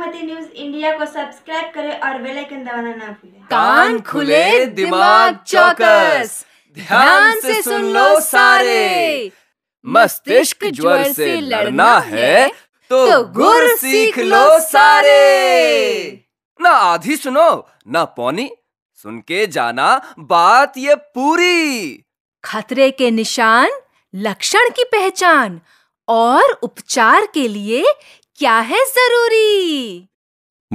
Bagmati news India को subscribe करें और बेल आइकन दबाना ना भूलें कान खुले दिमाग चौकस ध्यान से सुन लो सारे मस्तिष्क ज्वर से लड़ना है तो गुर सीख लो सारे ना आधी सुनो ना पौनी सुन के जाना बात ये पूरी खतरे के निशान लक्षण की पहचान और उपचार के लिए क्या है जरूरी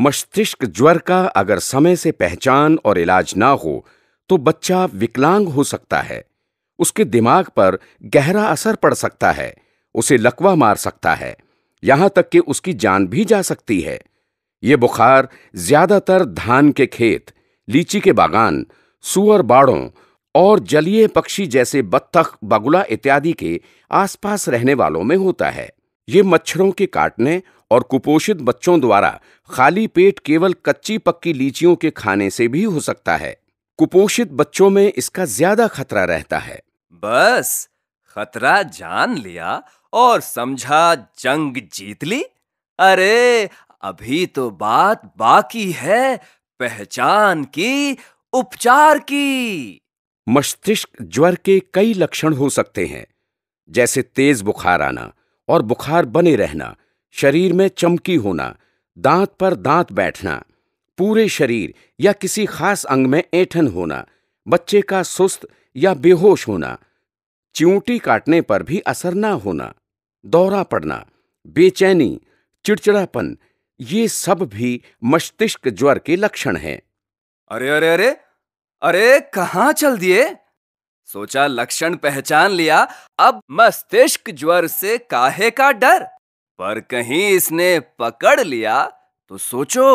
मस्तिष्क ज्वर का अगर समय से पहचान और इलाज ना हो तो बच्चा विकलांग हो सकता है उसके दिमाग पर गहरा असर पड़ सकता है उसे लकवा मार सकता है यहां तक कि उसकी जान भी जा सकती है ये बुखार ज्यादातर धान के खेत लीची के बागान सुअर बाड़ों और जलीय पक्षी जैसे बत्तख बगुला इत्यादि के आसपास रहने वालों में होता है ये मच्छरों के काटने और कुपोषित बच्चों द्वारा खाली पेट केवल कच्ची पक्की लीचियों के खाने से भी हो सकता है कुपोषित बच्चों में इसका ज्यादा खतरा रहता है बस खतरा जान लिया और समझा जंग जीत ली अरे अभी तो बात बाकी है पहचान की उपचार की मस्तिष्क ज्वर के कई लक्षण हो सकते हैं जैसे तेज बुखार आना और बुखार बने रहना शरीर में चमकी होना दांत पर दांत बैठना पूरे शरीर या किसी खास अंग में ऐठन होना बच्चे का सुस्त या बेहोश होना च्यूटी काटने पर भी असर ना होना दौरा पड़ना बेचैनी चिड़चिड़ापन ये सब भी मस्तिष्क ज्वर के लक्षण हैं। अरे अरे अरे अरे कहाँ चल दिए सोचा लक्षण पहचान लिया अब मस्तिष्क ज्वर से काहे का डर पर कहीं इसने पकड़ लिया तो सोचो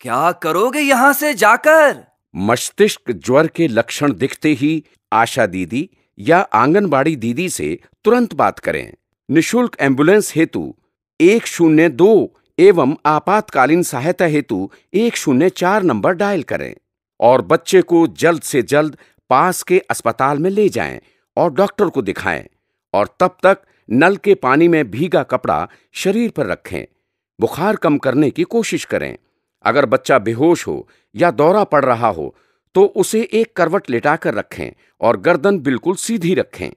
क्या करोगे यहाँ से जाकर मस्तिष्क ज्वर के लक्षण दिखते ही आशा दीदी या आंगनबाड़ी दीदी से तुरंत बात करें निशुल्क एम्बुलेंस हेतु एक शून्य दो एवं आपातकालीन सहायता हेतु एक शून्य चार नंबर डायल करें और बच्चे को जल्द से जल्द पास के अस्पताल में ले जाएं और डॉक्टर को दिखाएं और तब तक नल के पानी में भीगा कपड़ा शरीर पर रखें बुखार कम करने की कोशिश करें अगर बच्चा बेहोश हो या दौरा पड़ रहा हो तो उसे एक करवट लिटाकर रखें और गर्दन बिल्कुल सीधी रखें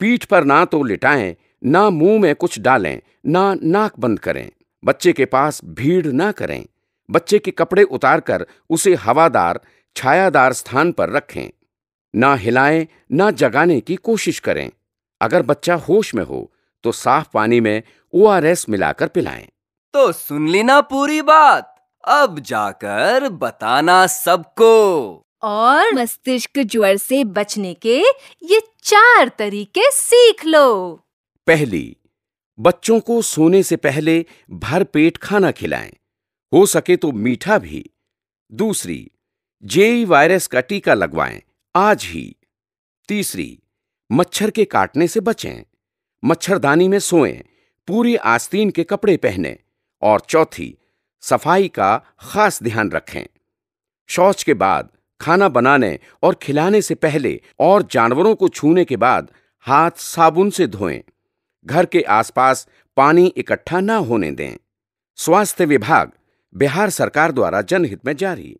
पीठ पर ना तो लिटाएं ना मुंह में कुछ डालें ना नाक बंद करें बच्चे के पास भीड़ ना करें बच्चे के कपड़े उतारकर उसे हवादार छायादार स्थान पर रखें ना हिलाएं ना जगाने की कोशिश करें अगर बच्चा होश में हो तो साफ पानी में ओ मिलाकर पिलाएं। तो सुन लेना पूरी बात अब जाकर बताना सबको और मस्तिष्क ज्वर से बचने के ये चार तरीके सीख लो पहली बच्चों को सोने से पहले भर पेट खाना खिलाएं, हो सके तो मीठा भी दूसरी जेई वायरस का टीका लगवाएं आज ही तीसरी मच्छर के काटने से बचें मच्छरदानी में सोएं, पूरी आस्तीन के कपड़े पहने और चौथी सफाई का खास ध्यान रखें शौच के बाद खाना बनाने और खिलाने से पहले और जानवरों को छूने के बाद हाथ साबुन से धोएं घर के आसपास पानी इकट्ठा न होने दें स्वास्थ्य विभाग बिहार सरकार द्वारा जनहित में जारी